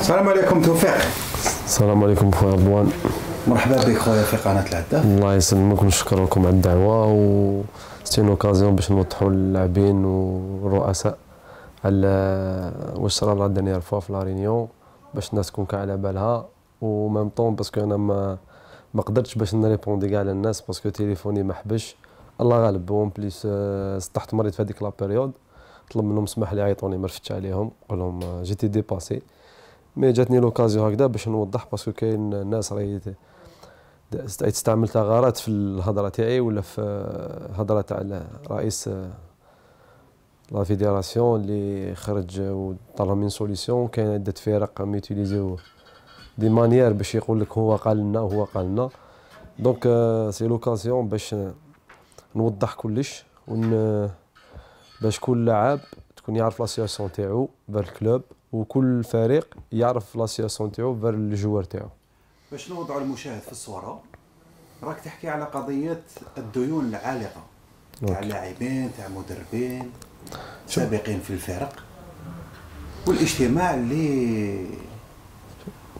السلام عليكم توفيق السلام عليكم خويا رضوان مرحبا بك خويا في قناه العده الله يسلمك لكم على الدعوه و سيتي اوكازيون باش نوضحوا للاعبين والرؤساء على واش صرا لا دانيير فوا في لارينيون باش الناس تكون كاع على بالها و طون باسكو انا ما ما قدرتش باش نريبوندي كاع على الناس باسكو تليفوني ما حبش الله غالب اون بليس آه، سطحت مريض في هذيك لا بيريود طلب منهم سمح لي عيطوني ما رفدتش عليهم قول لهم جيتي آه، ديباسي مي جاتني لوكازيون هكذا باش نوضح باسكو كاين ناس راهي تستعمل ثغرات في الهضره تاعي ولا في آه، هضره تاع رئيس آه، لا فيديراسيون اللي خرج وطلب من سوليسيون كاين عده فرق ميتيليزيو دي مانيير باش يقول لك هو قال لنا هو قال لنا دونك آه، سي لوكازيون باش نوضح كلش ون باش كل لاعب تكون يعرف لا سياسيون تاعو بالكلوب وكل فريق يعرف لاسياسيون تاعو فير الجوار تاعو باش نوضعوا المشاهد في الصوره راك تحكي على قضيه الديون العالقه تاع لاعبين تاع مدربين سابقين في الفرق والاجتماع اللي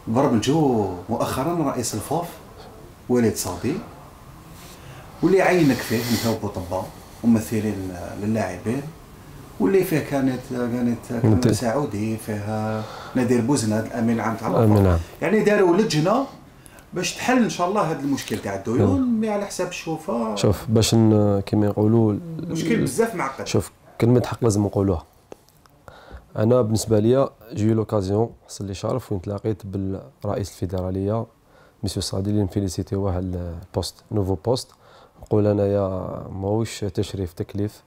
برمجو مؤخرا رئيس الفوف وليد صابي واللي عينك فيه انت وبوطبا ممثلين للاعبين واللي فيه كانت كانت سعودي فيها نادر بوزناد الامين العام تاع الأطفال يعني داروا لجنه باش تحل ان شاء الله هذا المشكل تاع الديون مي نعم. يعني على حساب الشوفه شوف باش كيما يقولوا مشكل بزاف معقد شوف كلمه حق لازم نقولوها انا بالنسبه لي جي لوكازيون حصل لي شرف وين تلاقيت بالرئيس الفيدراليه مسيو صادي اللي نفيليسيتيوه البوست نوفو بوست نقول انايا ماهوش تشريف تكليف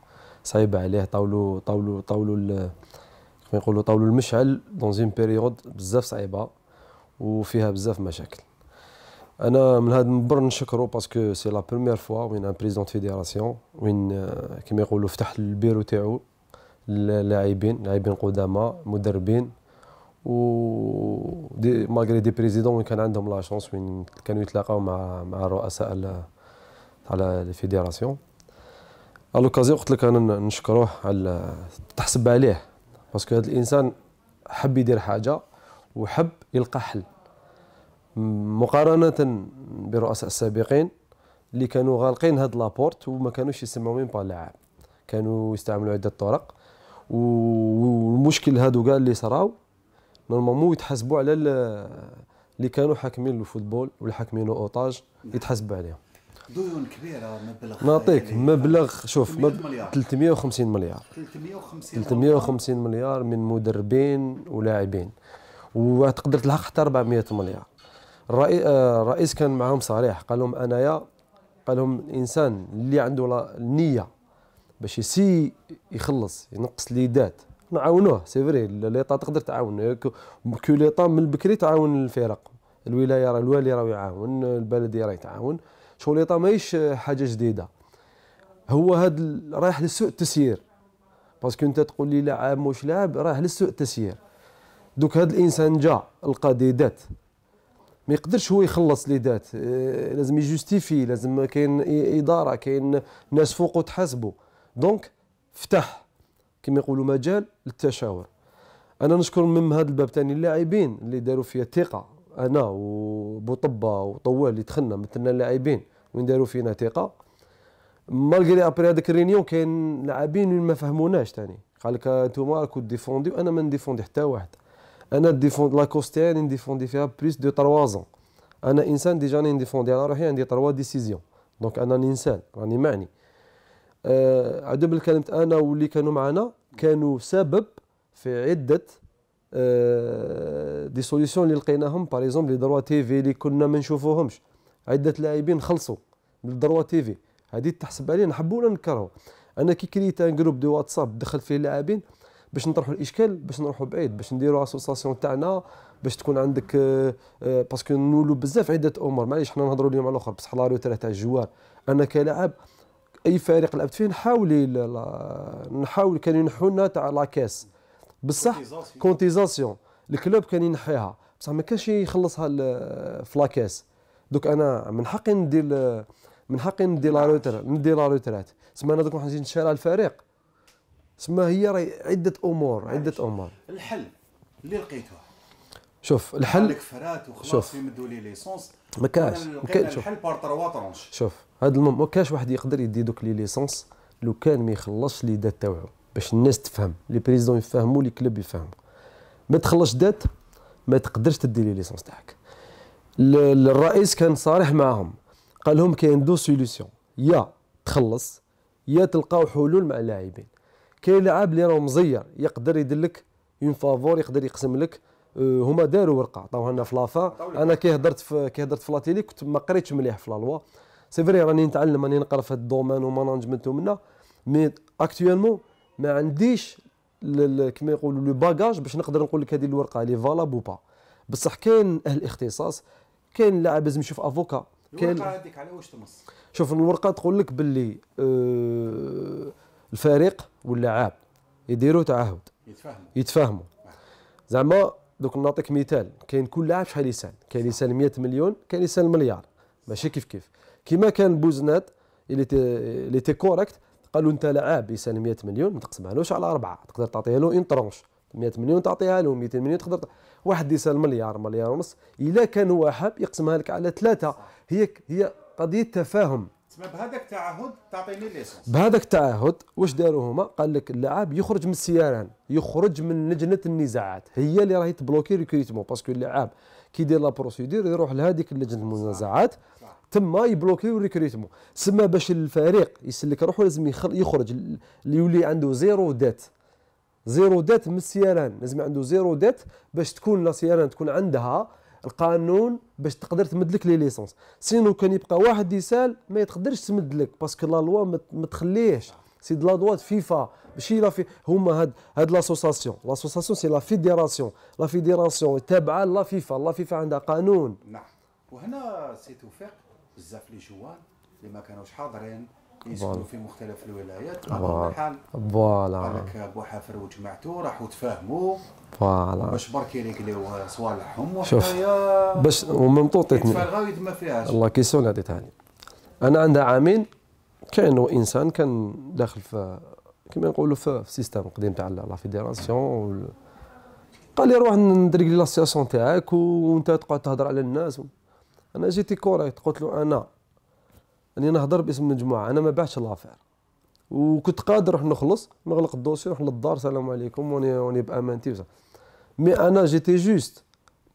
صعيبه عليه طاولوا طاولوا طاولوا كما يقولوا طاولوا المشعل دون اون بيريود بزاف صعيبه وفيها بزاف مشاكل انا من هذا المنبر نشكرو باسكو سي لا بروميير فوا وين ان بريزيدون فيديراسيون وين آه، كما يقولوا فتح البيرو تاعو للاعبين لاعبين قدامى مدربين و دي ماغري دي بريزيدون وين كان عندهم لا شونس وين كانوا يتلاقاو مع مع رؤساء على الفيدراسيون الوكازي قلت لك انا نشكروه على تحسب عليه باسكو هذا الانسان حب يدير حاجه وحب يلقى حل مقارنه برؤساء السابقين اللي كانوا غالقين هاد لابورت وما كانوش يسمعوا من با لاعب كانوا يستعملوا عده طرق والمشكل هادو كاع اللي صراو نورمالمون يتحاسبوا على اللي كانوا حاكمين الفوتبول والحاكمين حاكمينو اوطاج يتحاسبوا عليهم ديون كبيره مبلغ نعطيك يعني مبلغ شوف مليار 350 مليار 350 350 مليار من مدربين ولاعبين وتقدر تلحق حتى 400 مليار الرئيس آه، كان معهم صريح قال لهم انايا قال لهم الانسان اللي عنده النيه باش يسي يخلص ينقص لي دات نعاونوه سي فري ليطا تقدر تعاون كو ليطا من بكري تعاون الفرق الولايه راه الوالي راه يعاون البلديه راه يتعاون شوليطه ماهيش حاجه جديده هو هذا رايح لسوء التسيير باسكو انت تقول لي لاعب مش لاعب رايح لسوء التسيير دوك هذا الانسان جا لقى ديدات ما يقدرش هو يخلص لي دات آه، لازم يجوستيفي لازم كاين اداره كاين ناس فوقو تحاسبو دونك فتح كما يقولوا مجال للتشاور انا نشكر من هذا الباب ثاني اللاعبين اللي داروا فيا الثقه انا وبوطبه وطوال اللي دخلنا مثلنا اللاعبين وين داروا فينا ثقه مالغري ابري هذاك الرينيون كاين لاعبين ما فهموناش ثاني قال لك انتوما راكو ديفوندي وانا ما نديفوندي حتى واحد انا ديفوند لا كوستيان نديفوندي فيها بليس دو 3 زون انا انسان ديجا نديفوندي على روحي عندي 3 ديسيزيون دونك انا انسان راني معني آه عدو بالكلمة انا واللي كانوا معنا كانوا سبب في عده دي آه، سوليسيون اللي لقيناهم باغ اكزومبل لي دروا تيفي اللي كنا ما نشوفوهمش عده لاعبين خلصوا من الدروا تيفي هذه تحسب عليه نحبوا ولا نكرهوا انا كي كريت ان جروب دي واتساب دخلت فيه اللاعبين باش نطرحوا الاشكال باش نروحوا بعيد باش نديروا اسوساسيون تاعنا باش تكون عندك آه، آه، باسكو نولوا بزاف عده امور معليش حنا نهضروا اليوم على الاخر بصح لا روتير تاع الجوار انا كلاعب اي فريق لعبت فيه نحاول نحاول كانوا ينحونا تاع لاكاس كاس بصح كونتيزاسيون الكلوب كان ينحيها بصح ما كانش يخلصها فلاكاس دوك انا من حقي ندير من حقي ندير لا روتر ندير لا روترات سما انا دوك راح نجي نشارع الفريق سما هي راهي عده امور عده امور الحل اللي لقيته شوف الحل عندك فرات وخلاص يمدوا لي ليسونس ما كاش الحل بار تروا ترونش شوف هذا ما كاش واحد يقدر يدي دوك لي ليسونس لو كان ما يخلصش لي دات تاوعو باش الناس تفهم لي بريزيدون يفهموا لي كلوب يفهموا ما تخلصش دات ما تقدرش تدي لي ليسونس تاعك الرئيس كان صريح معاهم قال لهم كاين دو سوليسيون يا تخلص يا تلقاو حلول مع اللاعبين كاين لاعب اللي راهو مزير يقدر يدير لك اون فافور يقدر يقسم لك أه، هما داروا ورقه عطاوها لنا في لافا انا كي هضرت كي هضرت في لاتيلي كنت ما قريتش مليح في لالوا سي فري راني نتعلم راني نقرا في هذا الدومين ومانجمنت ومنا مي اكتويلمون ما عنديش كما يقولوا لو باجاج باش نقدر نقول لك هذه الورقه لي فالاب با بصح كاين اهل اختصاص كاين لاعب لازم يشوف افوكا كاين الورقه هذيك على واش تنص شوف الورقه تقول لك باللي آه الفريق واللاعب يديروا تعهد يتفاهموا يتفاهموا زعما دوك نعطيك مثال كاين كل لاعب شحال يسال كاين يسال 100 مليون كاين يسال مليار ماشي كيف كيف كيما كان بوزنات اللي تي كوريكت قالوا انت لعاب يسال 100 مليون ما تقسمهالوش على اربعه تقدر تعطيها له ان ترونش 100 مليون تعطيها له 200 مليون تقدر واحد يسال مليار مليار ونص الا كان هو حاب يقسمها لك على ثلاثه هي هي قضيه تفاهم بهذاك التعهد تعطيني ليسونس بهذاك التعهد واش داروا هما قال لك اللاعب يخرج من السيران يخرج من لجنه النزاعات هي اللي راهي تبلوكي ريكريتمون باسكو اللاعب كي يدير لا بروسيدور يروح لهذيك لجنه المنازعات تما يبلوكي ريكريتمون سما باش الفريق يسلك روحو لازم يخرج اللي يولي عنده زيرو دات زيرو دات من السيران لازم عنده زيرو دات باش تكون لا سيران تكون عندها القانون باش تقدر تمد لك لي ليسونس سينو كان يبقى واحد يسال ما تقدرش تمد لك باسكو لا لوا ما تخليهش سي دو لا دو فيفا ماشي لا في هما هاد هاد لاسوساسيون لاسوساسيون سي لا فيديراسيون لا فيديراسيون تابعه لا فيفا لا فيفا عندها قانون نعم وهنا سي توفيق بزاف لي جوان اللي ما كانوش حاضرين يسكنوا في مختلف الولايات فوالا فوالا قال لك ابو حفر وجماعته راحوا تفاهموا فوالا باش برك يريكليو صوالحهم وحنايا باش ومن طوطيتني ما فيهاش الله كيسون هذه ثاني انا عندها عامين كاين انسان كان داخل في كما نقولوا في السيستم القديم تاع لا فيديراسيون قال لي روح ندير لي لاسياسيون تاعك وانت تقعد تهضر على الناس انا جيتي كوريكت قلت له انا اني نهضر باسم المجموعه انا ما بعتش لافير وكنت قادر نروح نخلص نغلق الدوسي نروح للدار سلام عليكم وني وني بامانتي وزا. مي انا جيتي جوست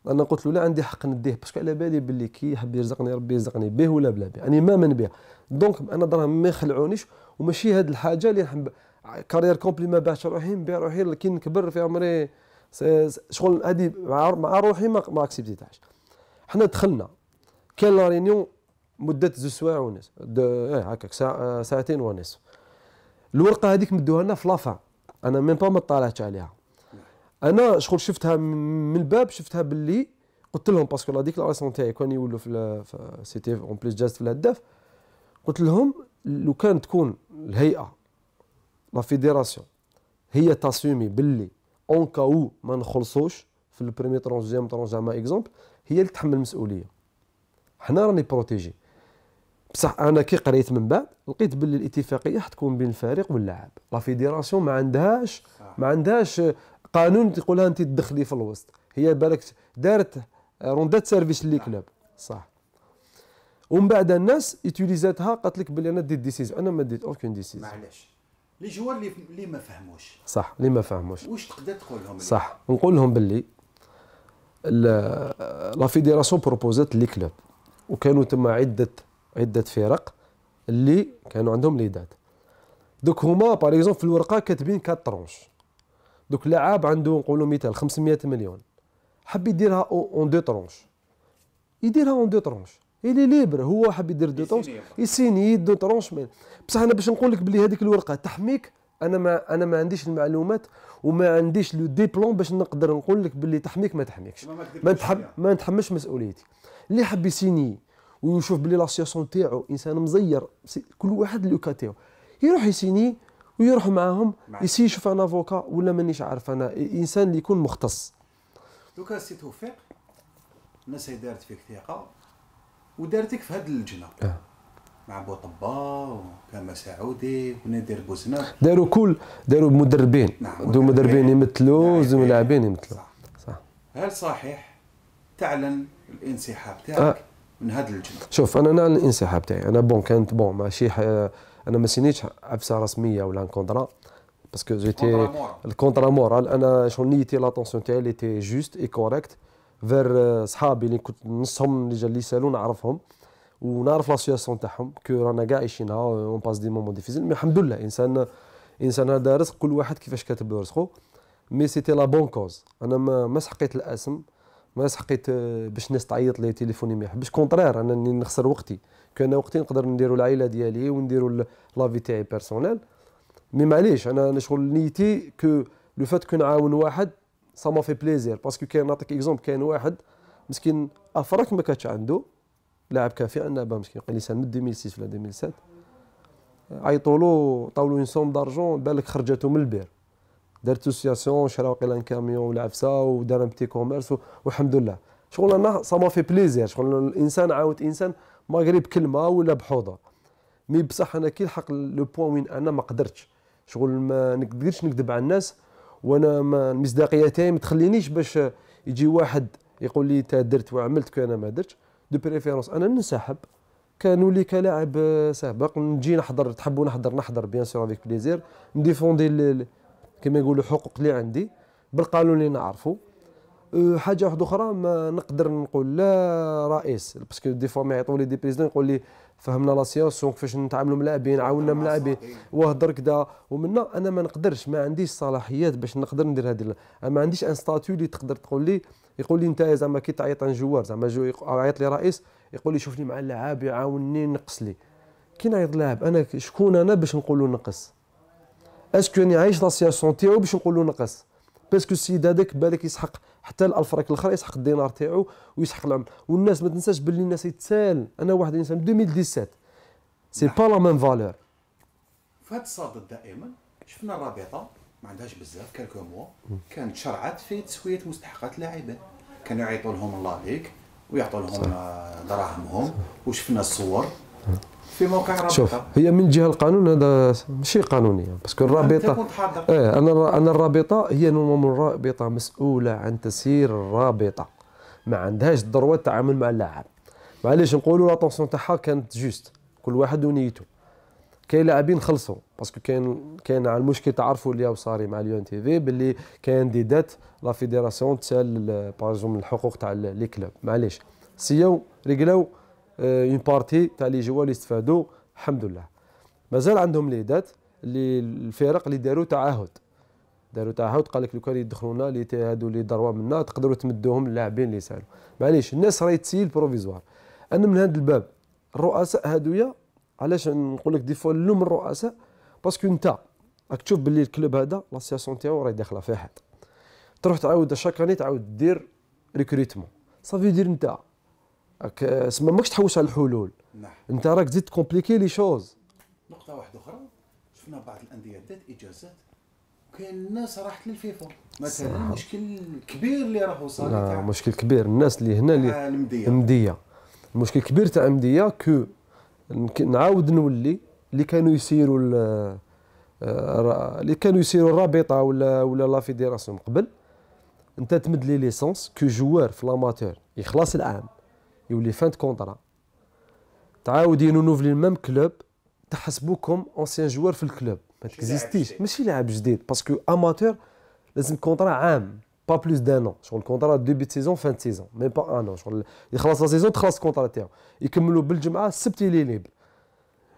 انا قلت له لا عندي حق نديه باسكو على بالي باللي كي يحب يرزقني ربي يرزقني به ولا بلا به اني ما من به دونك انا دراهم ما يخلعونيش وماشي هاد الحاجه اللي نحب كارير كومبلي ما باش روحي نبيع روحي كي نكبر في عمري شغل هادي مع روحي ما اكسبتيتهاش حنا دخلنا كان لا رينيون مده زوج سوايع ونص ايه هكاك ساعة آه، ساعتين ونص الورقه هذيك مدوها لنا في لافا انا ميم با ما طالعت عليها انا شغل شفتها من الباب شفتها باللي قلت لهم باسكو لا ديكلاراسيون تاعي كان يولوا في سيتي اون بليس جاست في الهداف قلت لهم لو كان تكون الهيئه لا فيديراسيون هي تاسومي باللي اون كاو ما نخلصوش في البريمي ترونزيام ترونزيام اكزومبل هي اللي تحمل المسؤوليه حنا راني بروتيجي بصح انا كي قريت من بعد لقيت باللي الاتفاقيه حتكون بين الفريق واللاعب لا فيديراسيون ما عندهاش ما عندهاش قانون تقولها انت تدخلي في الوسط هي بالك دارت روندات سيرفيس لي كلوب صح ومن بعد الناس يوتيليزاتها قالت لك بلي انا ديت ديسيزيون انا ما ديت اوكين ديسيزيون معليش لي جوار اللي اللي ما فهموش صح اللي ما فهموش واش تقدر تقول لهم صح نقول لهم باللي لا فيديراسيون بروبوزات لي كلوب وكانوا تما عده عده فرق اللي كانوا عندهم ليدات دوك هما باغ اكزومبل في الورقه كاتبين كات ترونش دوك لعاب عنده نقولوا مثال 500 مليون حب يديرها اون دو ترونش يديرها اون دو ترونش إلي ليبر هو حب يدير دو ترونش يسيني دو ترونش بصح انا باش نقول لك بلي هذيك الورقه تحميك انا ما انا ما عنديش المعلومات وما عنديش لو ديبلون باش نقدر نقول لك باللي تحميك ما تحميكش ما نتحم ما نتحملش مسؤوليتي اللي حب يسيني ويشوف بلي لاسياسيون تاعو انسان مزير كل واحد لو كاتيو يروح يسيني ويروح معاهم يسي يشوف انا افوكا ولا مانيش عارف انا انسان اللي يكون مختص دوكا سي توفيق الناس دارت فيك ثقه ودارتك في هذه اللجنه أه. مع بوطبا وكما سعودي ونادر بوزنر داروا كل داروا مدربين نعم دو مدربين يمثلوا نعم، زو لاعبين يمثلوا صح هل صحيح تعلن الانسحاب تاعك آه. من هذا الجنة شوف انا نعلن الانسحاب تاعي انا بون كانت بون ماشي حي... انا ما سينيتش عفسه رسميه ولا كونترا باسكو جيتي الكونترا مورال انا شغل نيتي لاتونسيون تاعي اللي تي جوست اي كوريكت فير صحابي اللي كنت نصهم اللي جا اللي سالوا نعرفهم ونعرف لا سياسيون تاعهم كو رانا كاع عايشينها اون باس دي مومون ديفيزيل مي الحمد لله انسان انسان هذا رزق كل واحد كيفاش كاتب رزقه مي سيتي لا بون كوز انا ما, ما سحقيت الاسم ما سحقيت آه، باش الناس تعيط لي تليفوني ما يحبش كونترير انا نخسر وقتي كان وقتي نقدر نديرو العائله ديالي ونديرو لافي تاعي بيرسونيل مي معليش انا شغل نيتي كو لو فات كو نعاون واحد سا ما في بليزير باسكو كاين نعطيك اكزومبل كاين واحد مسكين افراك ما كانش عنده لاعب كافي ان لي سان من 2006 ولا 2007 عيطوا له طاولوا اون سوم دارجون بالك خرجته من البير دارت اسوسياسيون شرا وقيلا ان كاميون ولا ودار بتي كوميرس والحمد لله شغل انا سا ما في بليزير شغل الانسان عاود انسان ماغري بكلمه ولا بحوضه مي بصح انا كي لحق لو بوان وين انا ما قدرتش شغل ما نقدرش نكذب على الناس وانا ما المصداقيه تاعي ما تخلينيش باش يجي واحد يقول لي انت درت وعملت كي انا ما درتش دو بريفيرونس انا ننسحب كنولي كلاعب سابق نجي نحضر تحبوا نحضر نحضر بيان سور افيك بليزير نديفوندي كما يقولوا حقوق اللي عندي بالقانون اللي نعرفه حاجه واحده اخرى ما نقدر نقول لا رئيس باسكو دي فوا ما يعيطوا لي دي بريزيدون يقول لي فهمنا لا سيونس كيفاش نتعاملوا ملاعبين عاونا ملاعبين وهضر كذا ومنا انا ما نقدرش ما عنديش صلاحيات باش نقدر ندير هذه انا ما عنديش ان ستاتيو اللي تقدر تقول لي يقول لي انت زعما كي تعيط عن جوار زعما جو يعيط لي رئيس يقول لي شوفني مع اللاعب يعاونني نقص لي كي نعيط لاعب انا شكون انا باش نقول له نقص اسكو راني عايش لا سيونس تاعو باش نقول له نقص باسكو السيد هذاك بالك يسحق حتى الالف راك الاخر يسحق الدينار تاعو ويسحق العمر والناس ما تنساش باللي الناس يتسال انا واحد الانسان 2017 سي با لا ميم فالور في هذا الصدد دائما شفنا الرابطه ما عندهاش بزاف كالكو موا كانت شرعت في تسويه مستحقات اللاعبين كانوا يعيطوا لهم الله ليك ويعطوا لهم دراهمهم وشفنا الصور في موقع رابطه شوف هي من جهه القانون هذا ماشي قانونيا باسكو الرابطه ايه انا انا الرابطه هي نورمالمون الرابطه مسؤوله عن تسيير الرابطه ما عندهاش الضروره التعامل مع اللاعب معليش نقولوا لاتونسيون تاعها كانت جوست كل واحد ونيته كاين لاعبين خلصوا باسكو كاين كاين على المشكل تعرفوا اللي صاري مع ليون تي في باللي كاين دي دات لا فيديراسيون تسال باغ الحقوق تاع لي كلوب معليش سيو رجلو اون آه، بارتي تاع لي جوا اللي استفادوا الحمد لله مازال عندهم لي دات اللي الفرق اللي داروا تعاهد داروا تعاهد قال لك لو كان يدخلونا لي هادو لي دروا منا تقدروا تمدوهم اللاعبين اللي سالوا معليش الناس راهي تسيل بروفيزوار انا من هذا الباب الرؤساء هادويا علاش نقول لك دي فوا اللوم الرؤساء باسكو انت راك تشوف باللي الكلوب هذا لاسياسيون تاعو راهي داخله حد تروح تعاود شاكاني تعاود دير ريكروتمون صافي دير انت راك سما ماكش تحوس على الحلول نعم. انت راك تزيد كومبليكي لي شوز نقطه واحده اخرى شفنا بعض الانديه دات اجازات وكاين الناس راحت للفيفا مثلا مشكل كبير اللي راه وصل لا مشكل كبير الناس اللي هنا اللي آه، المديه المديه المشكل كبير تاع المديه كو نعاود نولي اللي كانوا يسيروا آه، اللي كانوا يسيروا الرابطه ولا ولا لا فيديراسيون قبل انت تمد لي ليسونس كو جوار في لاماتور يخلص العام يولي فان كونطرا تعاود نوفلي ميم كلوب تحسبوكم اونسيان جوار في الكلوب ما تكزيستيش ماشي لاعب جديد باسكو اماتور لازم كونطرا عام با بلوس دان اون شغل كونطرا دو بيت سيزون فان سيزون مي با ان اون شغل يخلص لا سيزون تخلص كونطرا تاعو يكملوا بالجمعه السبت اللي ليب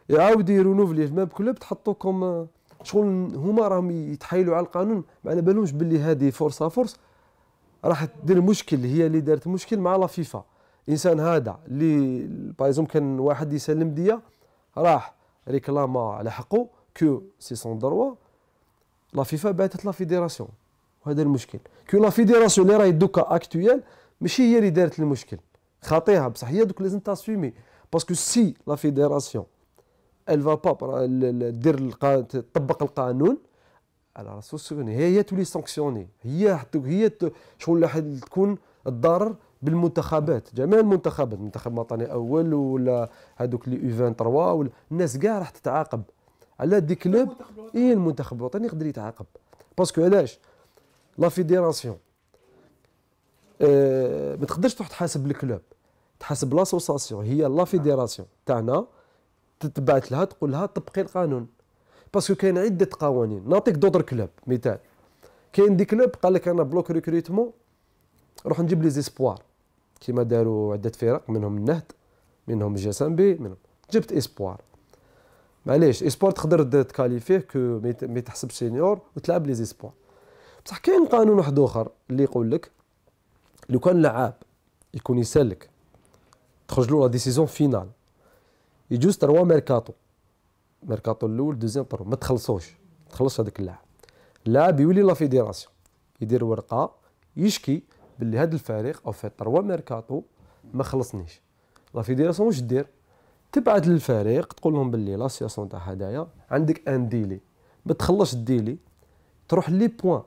يعاود يرونوفلي ميم كلوب تحطوكم شغل هما راهم يتحايلوا على القانون ما على بالهمش باللي هذه فرصه فرص راح دير مشكل هي اللي دارت مشكل مع لا فيفا الانسان هذا اللي باغ اكزومبل كان واحد يسلم ديا راح ريكلاما على حقه كو سي سون دروا لا فيفا باتت لا فيديراسيون وهذا المشكل كو لا فيديراسيون اللي راهي دوكا اكتويال ماشي هي اللي دارت المشكل خاطيها بصح هي دوك لازم تاسومي باسكو سي لا فيديراسيون ال فا با دير تطبق القانون على راسو السكني هي هي تولي سانكسيوني هي هي شغل تكون الضرر بالمنتخبات جميع المنتخبات منتخب وطني اول ولا هذوك لي 23 ولا الناس كاع راح تتعاقب على دي كلوب اي المنتخب الوطني يقدر يتعاقب باسكو علاش لا فيديراسيون أه ما تقدرش تروح تحاسب الكلوب تحاسب لاسوساسيون هي لا فيديراسيون تاعنا تتبعت لها تقول لها طبقي القانون باسكو كاين عده قوانين نعطيك دوطر كلوب مثال كاين دي كلوب قال لك انا بلوك ريكروتمون روح نجيب لي زيسبوار كيما داروا عدة فرق منهم النهد منهم جاسمبي منهم جبت اسبوار معليش اسبوار تقدر تكاليفيه كو مي تحسب سينيور وتلعب لي زيسبوار بصح كاين قانون واحد اخر اللي يقول لك لو كان لعاب يكون يسالك تخرج له لا ديسيزيون فينال يجوز تروا ميركاتو ميركاتو الاول دوزيام تروا ما تخلصوش تخلص هذاك اللاعب اللاعب يولي لا فيديراسيون يدير ورقه يشكي باللي هذا الفريق او في تروا ميركاتو ما خلصنيش لا فيديراسيون واش دير تبعث للفريق تقول لهم باللي سياسيون تاع هدايا عندك ان ديلي ما تخلصش الديلي تروح لي بوان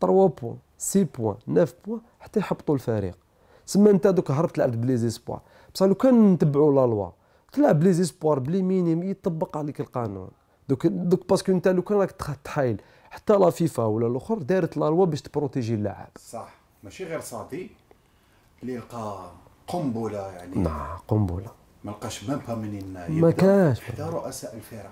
3 بوان 6 بوان 9 بوان حتى يحبطوا الفريق سما انت دوك هربت لعبت بلي زيسبوار بصح لو كان نتبعوا لا لوا تلعب بلي زيسبوار بلي مينيم يطبق عليك القانون دوك دوك باسكو انت لو كان راك تحايل حتى لا فيفا ولا الاخر دارت لا لوا باش تبروتيجي اللاعب صح ماشي غير صادي اللي لقى قنبله يعني نعم قنبله ما لقاش ما منين ما كاش حتى رؤساء الفرق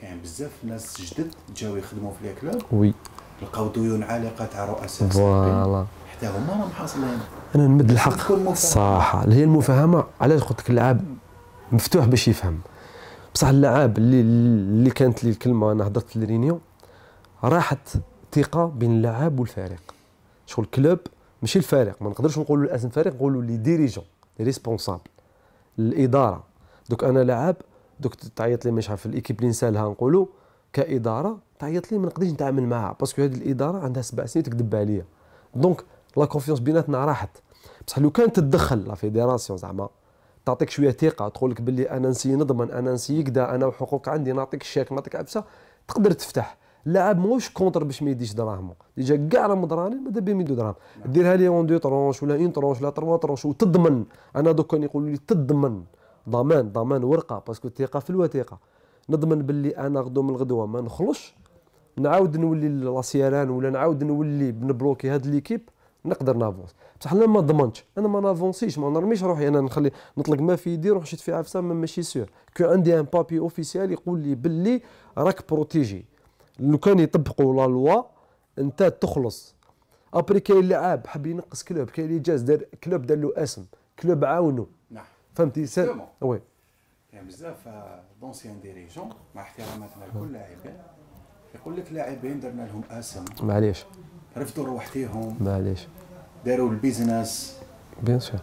كاين بزاف ناس جدد جاو يخدموا في لي كلوب وي لقاو ديون عالقه تاع رؤساء فوالا حتى هما راهم حاصلين انا نمد الحق صح هي المفاهمه علاش قلت لك اللاعب مفتوح باش يفهم بصح اللاعب اللي اللي كانت لي الكلمه انا هضرت للرينيون راحت ثقه بين اللاعب والفريق شغل كلوب ماشي الفريق ما نقدرش نقولوا الاسم الفريق نقولوا لي ديريجون لي ريسبونسابل الاداره دوك انا لاعب دوك تعيط لي مش عارف الايكيب اللي نسالها نقولوا كاداره تعيط لي ما نقدرش نتعامل معها باسكو هذه الاداره عندها سبع سنين تكذب عليا دونك لا كونفيونس بيناتنا راحت بصح لو كانت تدخل لا فيديراسيون زعما تعطيك شويه ثقه تقول لك باللي انا نسي نضمن انا نسي كذا انا وحقوق عندي نعطيك الشيك نعطيك عبسه تقدر تفتح اللاعب موش كونتر باش ما يديش دراهمه ديجا كاع راه ماذا بهم يدو دراهم ديرها لي اون دو ترونش ولا اون ترونش ولا تروا ترونش وتضمن انا دوك كان يقولوا لي تضمن ضمان ضمان ورقه باسكو الثقه في الوثيقه نضمن باللي انا غدو من الغدوه ما نخلصش نعاود نولي لا سيران ولا نعاود نولي بنبلوكي هاد ليكيب نقدر نافونس بصح انا ما ضمنتش انا ما نافونسيش ما نرميش روحي انا نخلي نطلق ما في يدي روح شد في عفسه ماشي سور كو عندي ان بابي اوفيسيال يقول لي باللي راك بروتيجي لو كان يطبقوا لا لوا انت تخلص ابري كاين لاعب حب ينقص كلوب كاين اللي جاز دار كلوب دار له اسم كلوب عاونه نعم فهمتي سا وي كاين يعني بزاف دونسيان آه، ديريجون مع احتراماتنا لكل لاعبين يقول لك لاعبين درنا لهم اسم معليش رفضوا روحتيهم معليش داروا البيزنس بيان سور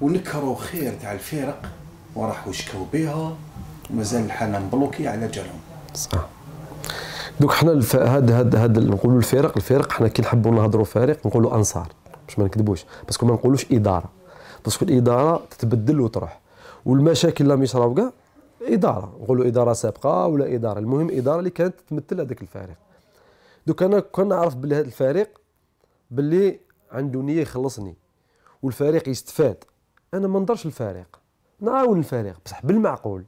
ونكروا خير تاع الفرق وراحوا شكاو بها ومازال الحاله مبلوكي على جالهم صح دوك حنا الف... هاد هاد هاد نقولوا الفرق الفرق حنا كي نحبوا نهضروا فريق نقولوا انصار باش ما نكذبوش باسكو ما نقولوش اداره باسكو الاداره تتبدل وتروح والمشاكل اللي ميصراو كاع اداره نقولوا اداره سابقه ولا اداره المهم اداره اللي كانت تمثل هذاك الفريق دوك انا عارف بلي هذا الفريق بلي عنده نيه يخلصني والفريق يستفاد انا ما نضرش الفريق نعاون الفريق بصح بالمعقول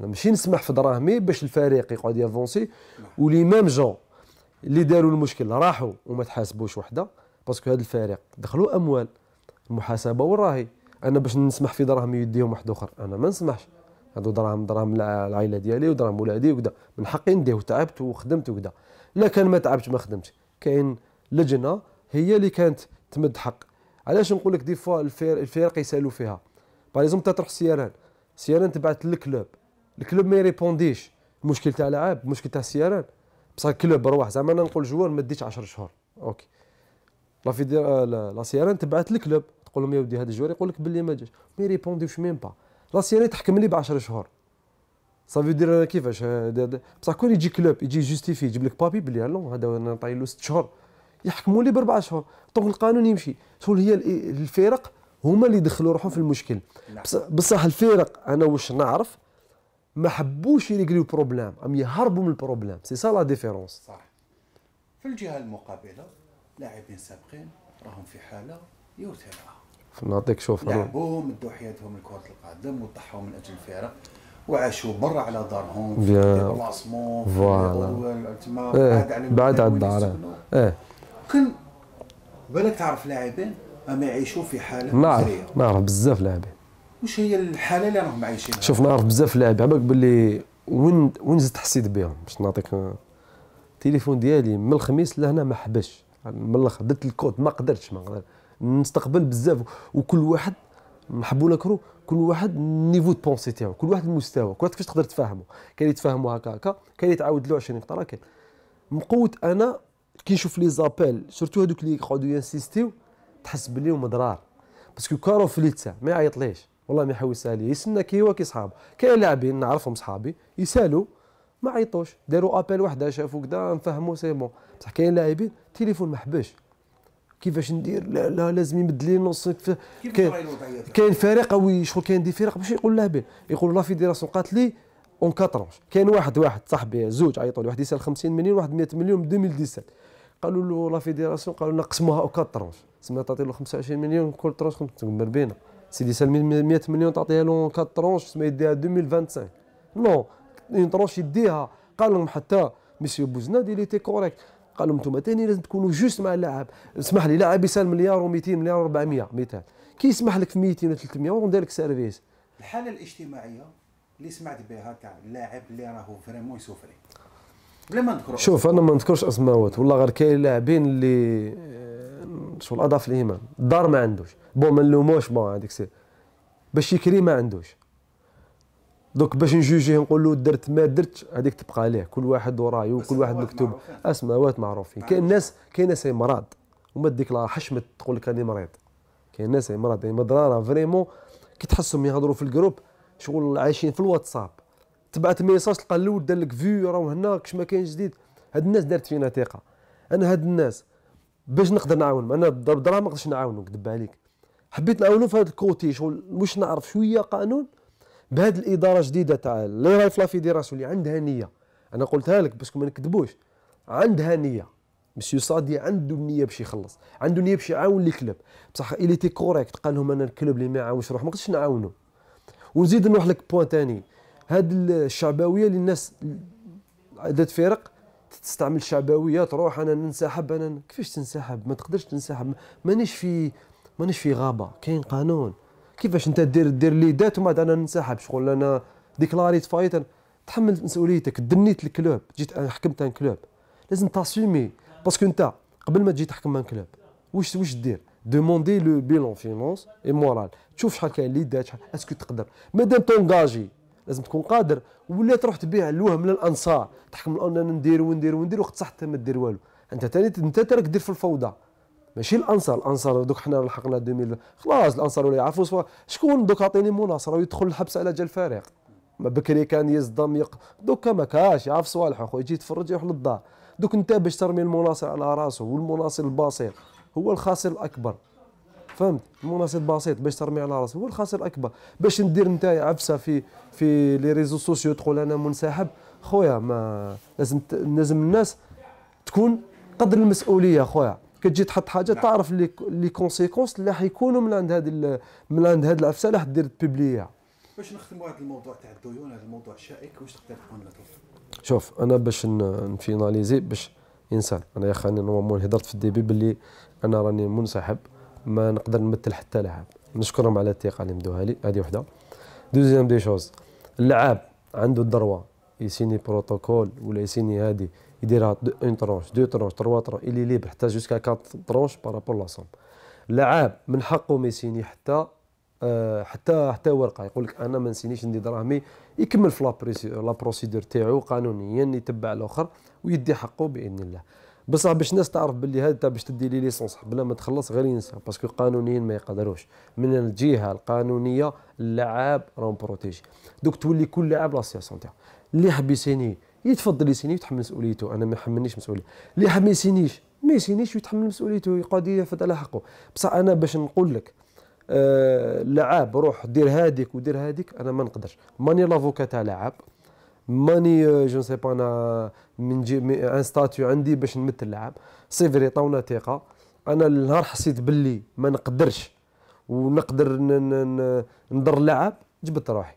انا ماشي نسمح في دراهمي باش الفريق يقعد يافونسي ولي ميم جون اللي داروا المشكل راحوا وما تحاسبوش وحده باسكو هذا الفريق دخلوا اموال المحاسبه وراهي انا باش نسمح في دراهمي يديهم واحد اخر انا ما نسمحش هادو دراهم دراهم العائله ديالي ودراهم ولادي وكذا من حقي نديه وتعبت وخدمت وكذا لا كان ما تعبتش ما خدمتش كاين لجنه هي اللي كانت تمد حق علاش نقول لك دي فوا الفرق يسالوا فيها باغ اكزومبل تروح سيران سيران تبعت للكلوب الكلوب ما يريبونديش المشكل تاع لعاب المشكل تاع السيران بصح الكلوب رواح زعما انا نقول جوار ما ديتش 10 شهور اوكي لا دي آه، لا سيران تبعت الكلوب تقول لهم يا ودي هذا الجوار يقول لك باللي ما جاش ما يريبونديوش ميم با لا سيران تحكم لي ب 10 شهور صافي دير انا كيفاش آه، بصح كون يجي كلوب يجي جوستيفي يجيب لك بابي بلي لون هذا انا نعطي له 6 شهور يحكموا لي باربع شهور دونك القانون يمشي تقول هي الفرق هما اللي دخلوا روحهم في المشكل نعم. بصح الفرق انا واش نعرف ما حبوش يريكليو بروبليم عم يهربوا من البروبليم سي سا لا ديفيرونس صح في الجهه المقابله لاعبين سابقين راهم في حاله يرثى نعطيك شوف لعبوهم مدوا حياتهم لكره القدم وضحوا من اجل الفرق وعاشوا برا على دارهم في ديبلاسمون فوالا تما بعد على الدار اه كان بالك تعرف لاعبين ما يعيشوا في حاله نعرف نعرف بزاف لاعبين واش هي الحاله اللي راهم عايشينها شوف نعرف بزاف لاعب عباك باللي وين وين زدت حسيت بهم باش نعطيك التليفون ديالي من الخميس لهنا ما حبش من الاخر درت الكود ما قدرتش ما قدرت نستقبل بزاف وكل واحد لا نكرو كل واحد النيفو دو بونسي تاعو كل واحد المستوى كل واحد كيفاش تقدر تفهمه كاين يتفاهموا هكا هكا كاين تعاود له 20 نقطه كاين مقوت انا كي نشوف لي زابيل سورتو هذوك اللي يقعدوا ينسيستيو تحس بلي ضرار باسكو كانوا في ما يعيطليش والله ما يحوس عليا يسنى كي هو كي صحابه كاين لاعبين نعرفهم صحابي يسالوا ما عيطوش داروا ابل وحده شافوا كذا نفهموا سي بون بصح كاين لاعبين تليفون ما حباش كيفاش ندير لا لا لازم يمد لي نص كاين كاين فريق قوي شغل كاين دي فرق باش يقول لاعبين يقول لا فيديراسيون قالت لي اون 4 كاين واحد واحد صاحبي زوج عيطوا لي واحد يسال 50 مليون واحد 100 مليون 2017 قالوا له لا فيديراسيون قالوا لنا قسموها او 4 تسمى تعطي له 25 مليون كل ترونش كنت تقمر بينا سيدي سال 100 مليون تعطيها له كات ترونش تسمى يديها 2025 نو اون ترونش يديها قال لهم حتى ميسيو بوزناد اللي تي كوريكت قال لهم انتم ثاني لازم تكونوا جوست مع اللاعب اسمح لي لاعب يسال مليار و200 مليار و400 مثال كي يسمح لك في 200 و 300 وندير لك سيرفيس الحاله الاجتماعيه اللي سمعت بها تاع اللاعب اللي راهو فريمون يسوفري بلا ما نذكر شوف انا ما نذكرش اسماوات والله غير كاين لاعبين اللي آه، شغل اضاف الايمان الدار ما عندوش بون ما نلوموش بون هذيك سي باش يكري ما عندوش دوك باش نجوجيه نقول له درت ما درتش هذيك تبقى عليه كل واحد ورايه وكل واحد مكتوب اسماوات معروفين كاين ناس كاين ناس مرض وما ديك لا حشمت تقول لك راني مريض كاين ناس مرض يعني مضراره فريمون كي تحسهم يهضروا في الجروب شغل عايشين في الواتساب تبعت ميساج تلقى الاول دار لك فيو راهو هنا كش ما كاين جديد هاد الناس دارت فينا ثقه انا هاد الناس باش نقدر نعاونهم انا بالدراهم ما نقدرش نعاونهم كذب عليك حبيت نعاونهم في هاد الكوتي شغل واش نعرف شويه قانون بهاد الاداره الجديده تاع اللي راهي في فيديراسيون اللي عندها نيه انا قلتها لك باسكو ما نكذبوش عندها نيه مسيو صادي عنده نيه باش يخلص عنده نيه باش يعاون لي كلوب بصح الي تي كوريكت قال لهم انا الكلوب اللي ما يعاونش روح ما نقدرش نعاونو ونزيد نروح لك بوان ثاني هاد الشعبويه اللي الناس عدد فرق تستعمل الشعبويه تروح انا ننسحب انا كيفاش تنسحب ما تقدرش تنسحب مانيش في مانيش في غابه كاين قانون كيفاش انت دير دير لي دات وما انا ننسحب شغل انا ديكلاريت فايت تحمل مسؤوليتك دنيت الكلوب جيت انا حكمت ان كلوب لازم تاسومي باسكو انت قبل ما تجي تحكم ان كلوب واش واش دير دوموندي لو بيلون فينونس اي مورال تشوف شحال كاين لي دات اسكو تقدر مادام تونجاجي لازم تكون قادر ولا تروح تبيع الوهم للانصار تحكم انا ندير وندير وندير وقت صح ما دير والو انت ثاني انت ترك دير في الفوضى ماشي الانصار الانصار دوك حنا لحقنا 2000 خلاص الانصار ولا يعرفوا سوا شكون دوك عطيني مناصر ويدخل الحبس على جال الفريق ما بكري كان يصدم يق دوك ما كاش يعرف صوالح خويا يجي يتفرج يروح للدار دوك انت باش ترمي المناصر على راسه والمناصر البصير هو الخاسر الاكبر فهمت مناسب بسيط باش ترمي على راسك هو الخاسر الاكبر باش ندير نتايا عفسه في في لي ريزو سوسيو تقول انا منسحب خويا ما لازم لازم الناس تكون قدر المسؤوليه خويا كتجي تحط حاجه نعم. تعرف لي لي كونسيكونس اللي حيكونوا من عند هذه من عند هذه العفسه اللي حدير تبيبليها باش نختموا هذا الموضوع تاع الديون هذا الموضوع شائك واش تقدر تقول لنا شوف انا باش نفيناليزي باش انسان انا يا خاني نورمال هضرت في الديبي باللي انا راني منسحب ما نقدر نمثل حتى لاعب نشكرهم على الثقه اللي مدوها لي هذه وحده دوزيام دي شوز اللاعب عنده الدروا يسيني بروتوكول ولا يسيني هذه يديرها اون ترونش دو ترونش تروا ترونش اللي ليبر حتى جوسكا كات ترونش بارابور سوم اللاعب من حقه ما يسيني حتى أه حتى حتى ورقه يقول لك انا ما نسينيش ندي دراهمي يكمل في لا بروسيدور تاعو قانونيا يتبع الاخر ويدي حقه باذن الله بصح باش الناس تعرف باللي هذا باش تدي لي ليسونس بلا ما تخلص غير ينسى باسكو قانونيين ما يقدروش من الجهه القانونيه اللاعب راهم بروتيجي دوك تولي كل لاعب لاسياسيون تاعو اللي حب يسيني يتفضل يسيني ويتحمل مسؤوليته انا ما يحملنيش مسؤوليه اللي حب ما يسينيش ما يسينيش ويتحمل مسؤوليته يقعد يفد على حقه بصح انا باش نقول لك آه لعاب روح دير هاديك ودير هاديك انا ما نقدرش ماني لافوكا تاع لاعب ماني جو سي با انا من ان ستاتيو عندي باش نمثل اللاعب سي فري طونا ثقه انا النهار حسيت باللي ما نقدرش ونقدر ندر اللاعب جبت روحي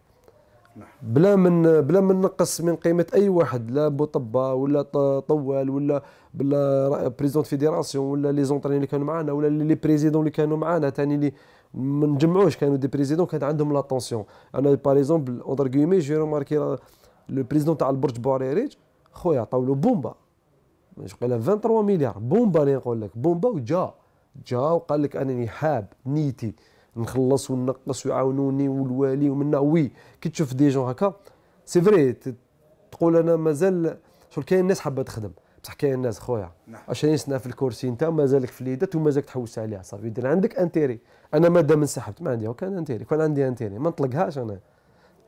بلا من بلا من نقص من قيمه اي واحد لا بوطبه ولا طوال ولا بلا بريزون فيديراسيون ولا لي زونطرين اللي كانوا معنا ولا لي بريزيدون اللي كانوا معنا ثاني اللي ما نجمعوش كانوا دي بريزيدون كانت عندهم لاتونسيون انا باغ اكزومبل اونتر كيمي جي روماركي لو بريزيدون تاع البرج بوريريج خويا عطاو له بومبا مش قال 23 مليار بومبا اللي نقول لك بومبا وجا جا وقال لك انني حاب نيتي نخلص وننقص ويعاونوني والوالي ومنا وي كي تشوف دي جون هكا سي فري تقول انا مازال شغل كاين الناس حابه تخدم بصح كاين الناس خويا 20 نعم. سنه في الكرسي انت ومازالك في ليدات ومازالك تحوس عليها صافي عندك انتيري انا مادام انسحبت ما عندي وكان انتيري كان عندي انتيري ما نطلقهاش انا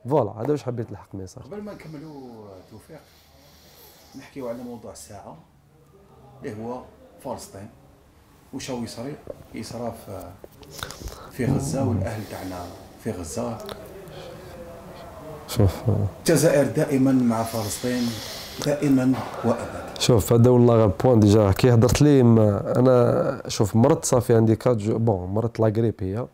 فوالا هذا واش حبيت نلحق ميساج قبل ما نكملوا توفيق نحكيو على موضوع الساعه اللي هو فلسطين وش هو يصرى يصرى في غزه والاهل تاعنا في غزه شوف الجزائر دائما مع فلسطين دائما وابدا شوف هذا والله غير بوان ديجا كي هضرت لي انا شوف مرض صافي عندي كات بون مرض لا هي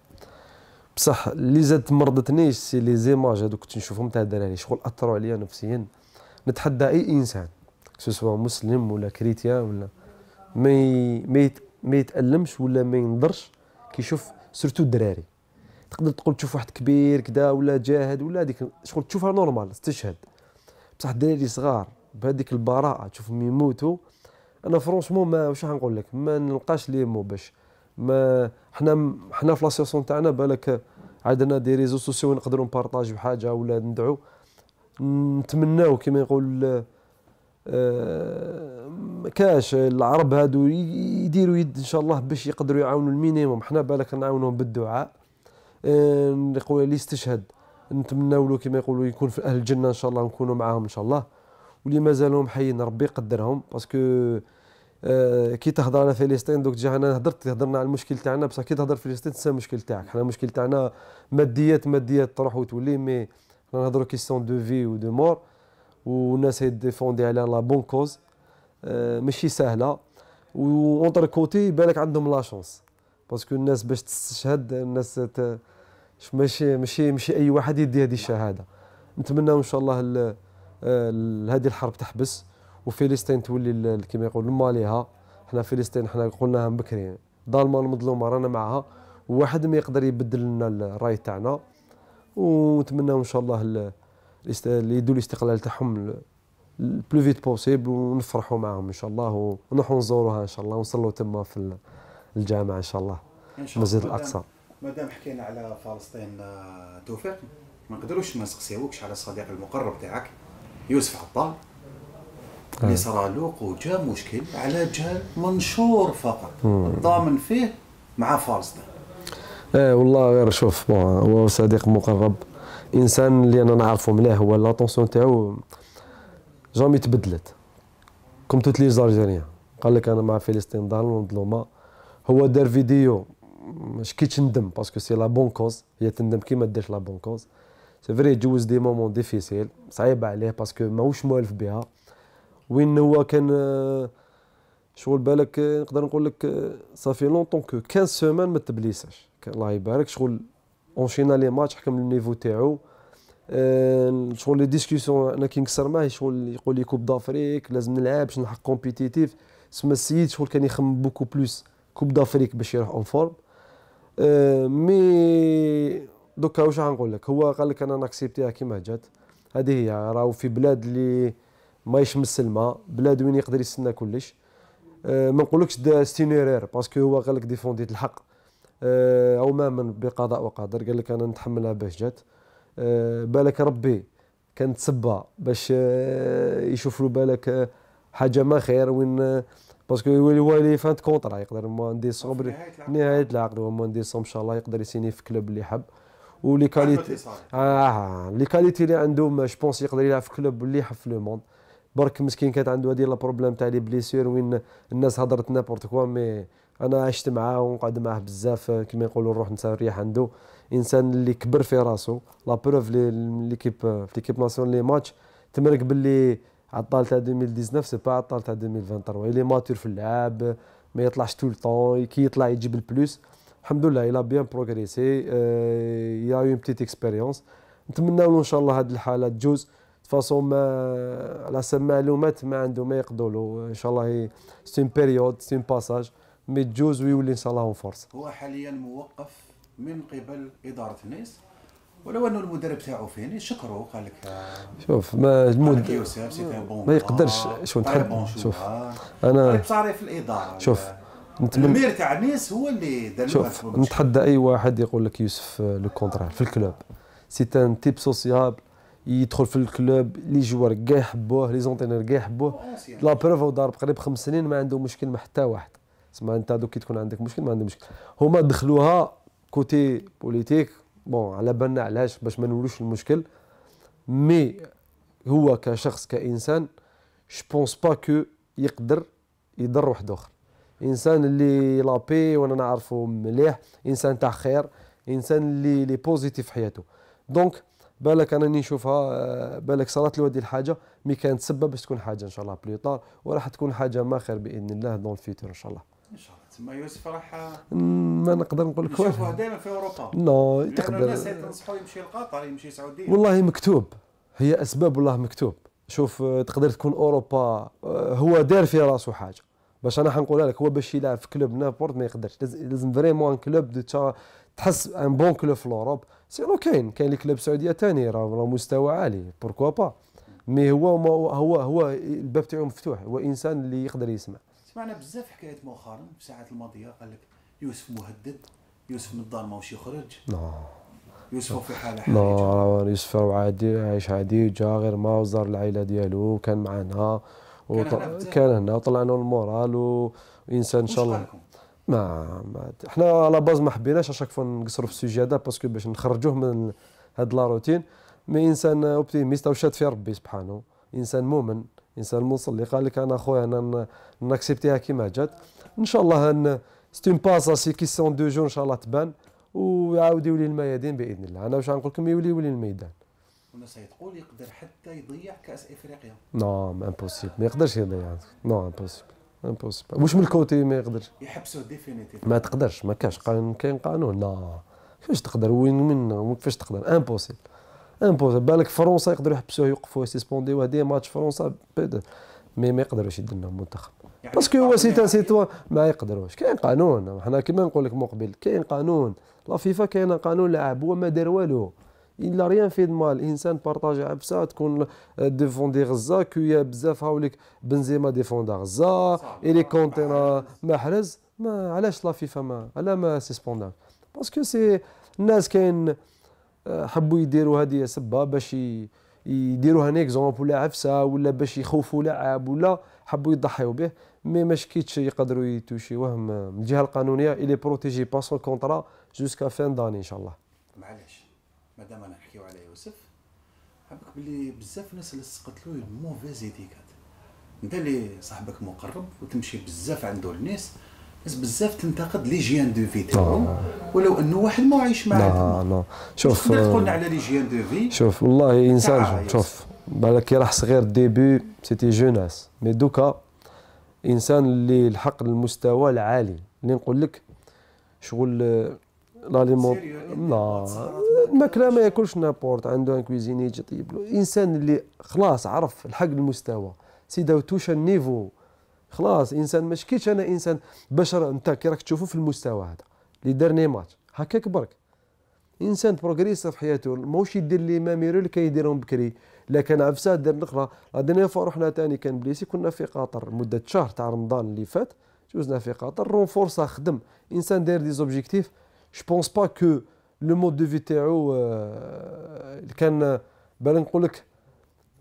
بصح اللي زاد مرضتنيش سي لي زيماج هذوك كنت نشوفهم تاع الدراري شغل اثروا عليا نفسيا نتحدى اي انسان سواء مسلم ولا كريتيان ولا ما ما يتالمش ولا ما ينضرش كيشوف سورتو الدراري تقدر تقول تشوف واحد كبير كدا ولا جاهد ولا هذيك شغل تشوفها نورمال تستشهد بصح الدراري صغار بهذيك البراءه تشوفهم يموتوا انا فرونشمون ما واش نقول لك ما نلقاش لي مو باش ما حنا حنا في لاسيسيون تاعنا بالك عندنا دي ريزو سوسيو نقدروا نبارطاجيو حاجه ولا ندعو نتمناو كما يقول آه، كاش العرب هادو يديروا يد ان شاء الله باش يقدروا يعاونوا المينيموم حنا بالك نعاونوهم بالدعاء آه، نقول اللي استشهد نتمناو له كما يقولوا يكون في اهل الجنه ان شاء الله نكونوا معاهم ان شاء الله واللي مازالهم حيين ربي يقدرهم باسكو آه، كي تهضر على فلسطين دوك تجي انا هضرت هضرنا على المشكل تاعنا بصح كي تهضر فلسطين تنسى المشكل تاعك حنا المشكل تاعنا ماديات ماديات تروح وتولي مي حنا نهضروا كيستيون دو في ودو مور الناس يديفوندي على لا بون كوز ماشي سهله وونتر كوتي بالك عندهم لا شونس باسكو الناس باش تستشهد الناس ت... ماشي ماشي ماشي اي واحد يدي هذه الشهاده نتمنى ان شاء الله آه، هذه الحرب تحبس وفلسطين تولي كما يقولوا ماليها حنا فلسطين حنا قلناها من بكري ظالمه المظلومه رانا معها وواحد ما يقدر يبدل لنا الراي تاعنا ونتمناو ان شاء الله اللي يدوا الاستقلال تاعهم البلو فيت بوسيبل ونفرحوا معاهم ان شاء الله ونروحوا نزوروها ان شاء الله ونصلوا تما في الجامع ان شاء الله المسجد الاقصى مادام حكينا على فلسطين آه، توفيق ما نقدروش ما نسقسيوكش على الصديق المقرب تاعك يوسف عطال اللي آه. له وجا مشكل على جهل منشور فقط الضامن فيه مع فالصده ايه والله غير شوف بون هو صديق مقرب انسان اللي انا نعرفه مليح هو لاتونسيون تاعو جامي تبدلت كوم توت لي زارجيريان قال لك انا مع فلسطين دار مظلومه هو دار فيديو مش كيتش ندم باسكو سي لا بون كوز هي تندم كي ما لا بون كوز سي فري تجوز دي مومون ديفيسيل صعيبه عليه باسكو ماهوش موالف بها وين هو كان شغل بالك نقدر نقول لك صافي لونطون كو 15 سومان ما تبليساش الله يبارك شغل اونشينا لي ماتش حكم النيفو تاعو آه، شغل لي ديسكسيون انا كي نكسر معاه شغل يقول لي كوب دافريك لازم نلعب باش نحق كومبيتيتيف سما السيد شغل كان يخمم بوكو بلوس كوب دافريك باش يروح اون آه، فورم مي دوكا واش غنقول لك هو قال لك انا ناكسبتيها كيما جات هذه هي راهو في بلاد اللي ما يشمس الماء بلاد وين يقدر يستنى كلش أه، ما نقولكش ستينيرير باسكو هو قال لك ديفونديت الحق أه، او ما من بقضاء وقدر قال لك انا نتحملها باش جات أه، بالك ربي كان تسبى باش يشوف له بالك حاجه ما خير وين باسكو هو اللي فانت كونترا يقدر مهندس صبر نهايه العقد هو مهندس ان شاء الله يقدر يسيني في كلوب اللي حب ولي كاليتي اه لي كاليتي اللي عنده جو بونس يقدر يلعب في كلوب اللي يحب في لو موند برك مسكين كانت عنده هذه لا بروبليم تاع لي بليسير وين الناس هضرت نابورت كوا مي انا عشت معاه ونقعد معاه بزاف كما يقولوا نروح نريح عنده انسان اللي كبر في راسو لا بروف ليكيب في ليكيب ناسيون لي ماتش تمرك باللي عطال تاع 2019 سي با عطال تاع 2023 لي ماتور في اللعب ما يطلعش طول طون كي يطلع يجيب البلوس الحمد لله الى بيان بروغريسي يا اون بتيت اكسبيريونس نتمناو ان شاء الله هذه الحاله تجوز فاصون ما آه، على حسب معلومات ما عنده ما يقدروا له ان شاء الله سي بيريود سي باساج مي تجوز ويولي ان شاء الله اون فورس هو حاليا موقف من قبل اداره نيس ولو انه المدرب تاعو فيني شكرو قال لك شوف ما المد... ما يقدرش شوف نحب شوف انا طيب، في الاداره شوف نتمنى تاع نيس هو اللي دار شوف نتحدى اي واحد يقول لك يوسف لو آه، كونترا في الكلوب سي ان تيب سوسيابل يدخل في الكلوب لي جوار كاع يحبوه لي زونتينر كاع يحبوه لا بروف دار بقريب خمس سنين ما عنده مشكل مع حتى واحد تسمى انت دوك كي تكون عندك مشكل ما عنده مشكل هما دخلوها كوتي بوليتيك بون على بالنا علاش باش ما نولوش المشكل مي هو كشخص كانسان جو بونس با كو يقدر يضر واحد اخر انسان اللي لابي وانا نعرفه مليح انسان تاع خير انسان اللي لي بوزيتيف في حياته دونك بالك انا نشوفها آه، بالك صارت لي الحاجه مي كانت سبب باش تكون حاجه ان شاء الله بليطار وراح تكون حاجه ما خير باذن الله دون الفيتور ان شاء الله ان شاء الله تما يوسف راح آه، ما نقدر نقول لك نشوفوه دائما في اوروبا نو تقدر الناس تنصحوا يمشي لقطر يمشي السعوديه والله مكتوب هي اسباب والله مكتوب شوف آه، تقدر تكون اوروبا هو دار في راسه حاجه باش انا حنقولها لك هو باش يلعب في كلوب نابورت ما يقدرش لازم فريمون كلوب دو تحس ان بون كلوب في لوروب سينو كاين كاين لي كلوب سعوديه ثاني راه مستوى عالي بوركوا با مي هو هو هو الباب تاعو مفتوح هو انسان اللي يقدر يسمع سمعنا بزاف حكايات مؤخرا في الساعات الماضيه قال لك يوسف مهدد يوسف من الدار ماهوش يخرج نو يوسف في حاله حرجه نو يوسف عادي عايش عادي جا غير ما وزار العائله ديالو كان معنا وط... كان هنا وطلعنا المورال وانسان ان شاء الله ما ما حنا على باز ما حبيناش اشاك فوا نقصروا في السوجي هذا باسكو باش نخرجوه من هاد لا روتين مي انسان اوبتيميست او شاد في ربي سبحانه انسان مؤمن انسان مصلي قال لك انا خويا انا ناكسبتيها كيما جات ان شاء الله ان ستون باس سي كيسيون دو جور ان شاء الله تبان ويعاود يولي الميادين باذن الله انا واش غنقول لكم يولي يولي الميدان والناس يقول يقدر حتى يضيع كاس افريقيا نو امبوسيبل ما يقدرش يضيع نو امبوسيبل امبوسيبل واش من الكوتي ما يقدرش يحبسوه ديفينيتيف ما تقدرش ما كاش قانون كاين قانون لا كيفاش تقدر وين من كيفاش تقدر امبوسيبل امبوسيبل بالك فرنسا يقدروا يحبسوه يوقفوه يسبونديوه هذه ماتش فرنسا بيدر مي ما يقدروش يدير لهم منتخب باسكو هو سيتا سيتوا ما يقدروش كاين قانون حنا كما نقول لك مقبل كاين قانون لا فيفا كاين قانون لاعب هو ما دار والو الا ريان في المال انسان بارطاجي عبسه تكون ديفوندي غزه كويا بزاف هاوليك بنزيما ديفوندا غزه الي كونتينا محرز ما علاش لا فيفا ما على ما سيسبوندا باسكو سي الناس كاين آه، حبوا يديروا هذه سبه باش يديروها ان اكزومبل ولا عفسه ولا باش يخوفوا لاعب ولا حبوا يضحيوا به مي ما شكيتش يقدروا وهم من الجهه القانونيه الي بروتيجي با سون كونترا جوسكا فان داني ان شاء الله معليش مادام انا نحكيو على يوسف حبك بلي بزاف الناس اللي سقط له موفيز ايديكات انت اللي صاحبك مقرب وتمشي بزاف عنده الناس ناس بزاف تنتقد لي جيان دو في تاعهم آه. ولو انه واحد ما عايش معاه لا لا شوف تقولنا آه، على لي جيان دو في شوف والله انسان شوف بالك كي راح صغير ديبي سيتي جوناس مي دوكا انسان اللي الحق المستوى العالي اللي نقول لك شغل لاليمون لا الماكله ما ياكلش نابورت عنده ان كويزيني يجي يطيب له انسان اللي خلاص عرف الحق المستوى سي داو توشا النيفو خلاص انسان ما شكيتش انا انسان بشر انت كي راك تشوفه في المستوى هذا اللي دارني ماتش هكاك برك انسان بروغريس في حياته ماهوش يدير لي ماميرو اللي كيديرهم بكري لا كان عفسه دار نقرا لا ديرني فوا رحنا ثاني كان بليسي كنا في قطر مده شهر تاع رمضان اللي فات جوزنا في قطر رون رونفورسا خدم انسان داير دي زوبجيكتيف je pense pas que لو مود de في تاعو euh, كان بان نقول لك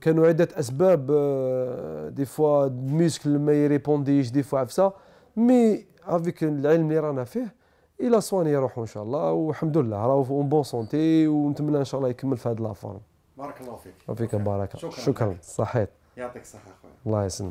كانوا عده اسباب دي فوا الميسكل ما يريبونديش دي فوا عفسه مي افيك العلم اللي رانا فيه الى سواني يروحوا ان شاء الله والحمد لله راهو اون بون سونتي ونتمنى ان شاء الله يكمل في هذا لافورم بارك الله فيك وفيك بارك شكرا, شكرا. صحيت يعطيك الصحه اخويا الله يسلمك